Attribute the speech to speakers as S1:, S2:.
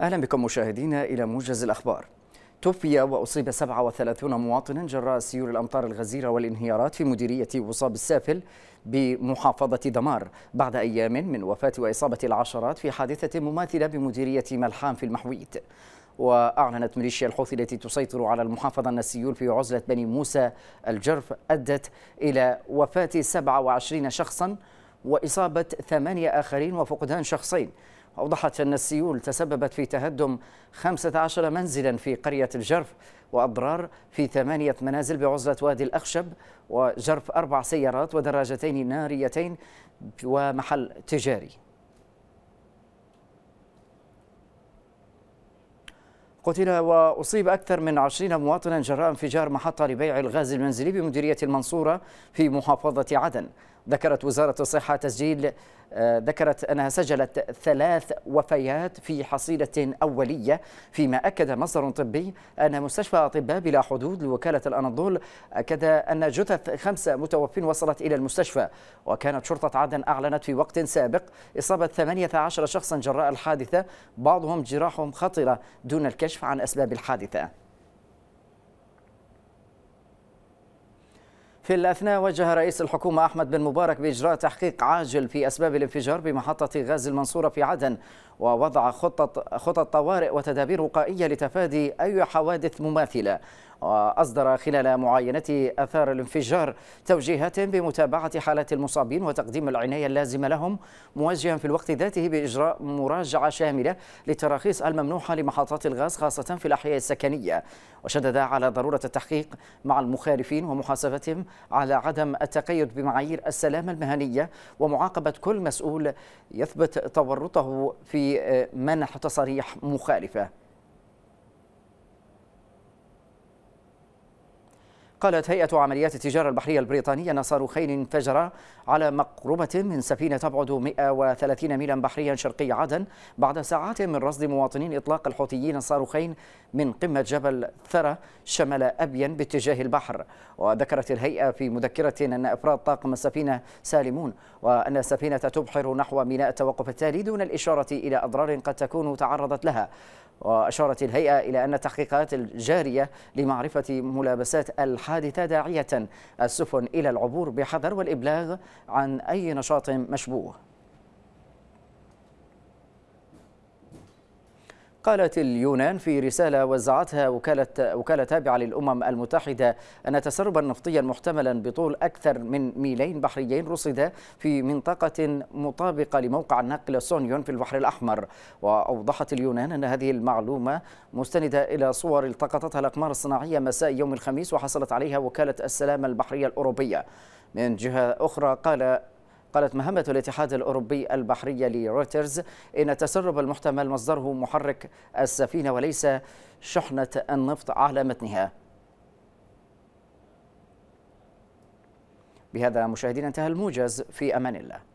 S1: أهلا بكم مشاهدينا إلى موجز الأخبار توفي وأصيب 37 مواطنا جراء سيول الأمطار الغزيرة والانهيارات في مديرية وصاب السافل بمحافظة دمار بعد أيام من وفاة وإصابة العشرات في حادثة مماثلة بمديرية ملحان في المحويت وأعلنت ميليشيا الحوثي التي تسيطر على المحافظة النسيول في عزلة بني موسى الجرف أدت إلى وفاة 27 شخصا وإصابة ثمانية آخرين وفقدان شخصين أوضحت أن السيول تسببت في تهدم 15 منزلا في قرية الجرف وأضرار في ثمانية منازل بعزلة وادي الأخشب وجرف أربع سيارات ودراجتين ناريتين ومحل تجاري قتل وأصيب أكثر من عشرين مواطنا جراء انفجار محطة لبيع الغاز المنزلي بمديرية المنصورة في محافظة عدن ذكرت وزارة الصحة تسجيل آه، ذكرت أنها سجلت ثلاث وفيات في حصيلة أولية فيما أكد مصدر طبي أن مستشفى أطباء بلا حدود لوكالة الأناضول أكد أن جثث خمسة متوفين وصلت إلى المستشفى وكانت شرطة عدن أعلنت في وقت سابق إصابة 18 شخصا جراء الحادثة بعضهم جراحهم خطرة دون الكشف عن أسباب الحادثة في الأثناء وجه رئيس الحكومة أحمد بن مبارك بإجراء تحقيق عاجل في أسباب الانفجار بمحطة غاز المنصورة في عدن ووضع خطط, خطط طوارئ وتدابير وقائية لتفادي أي حوادث مماثلة وأصدر خلال معاينة أثار الانفجار توجيهات بمتابعة حالة المصابين وتقديم العناية اللازمة لهم موجها في الوقت ذاته بإجراء مراجعة شاملة للتراخيص الممنوحة لمحطات الغاز خاصة في الأحياء السكنية وشدد على ضرورة التحقيق مع المخالفين ومحاسبتهم على عدم التقيد بمعايير السلامة المهنية ومعاقبة كل مسؤول يثبت تورطه في منح تصاريح مخالفة قالت هيئة عمليات التجارة البحرية البريطانية أن صاروخين انفجرا على مقربة من سفينة تبعد 130 ميلا بحريا شرقي عدن بعد ساعات من رصد مواطنين إطلاق الحوثيين الصاروخين من قمة جبل ثرى شمال أبين باتجاه البحر وذكرت الهيئة في مذكرة أن إفراد طاقم السفينة سالمون وأن السفينة تبحر نحو ميناء التوقف التالي دون الإشارة إلى أضرار قد تكون تعرضت لها وأشارت الهيئة إلى أن التحقيقات الجارية لمعرفة ملابسات الحادثة داعية السفن إلى العبور بحذر والإبلاغ عن أي نشاط مشبوه قالت اليونان في رسالة وزعتها وكالة, وكالة تابعة للأمم المتحدة أن تسربا نفطيا محتملا بطول أكثر من ميلين بحريين رصد في منطقة مطابقة لموقع نقل سونيون في البحر الأحمر وأوضحت اليونان أن هذه المعلومة مستندة إلى صور التقطتها الأقمار الصناعية مساء يوم الخميس وحصلت عليها وكالة السلامة البحرية الأوروبية من جهة أخرى قال قالت مهمة الاتحاد الأوروبي البحرية لرويترز إن التسرب المحتمل مصدره محرك السفينة وليس شحنة النفط على متنها بهذا مشاهدينا انتهى الموجز في أمان الله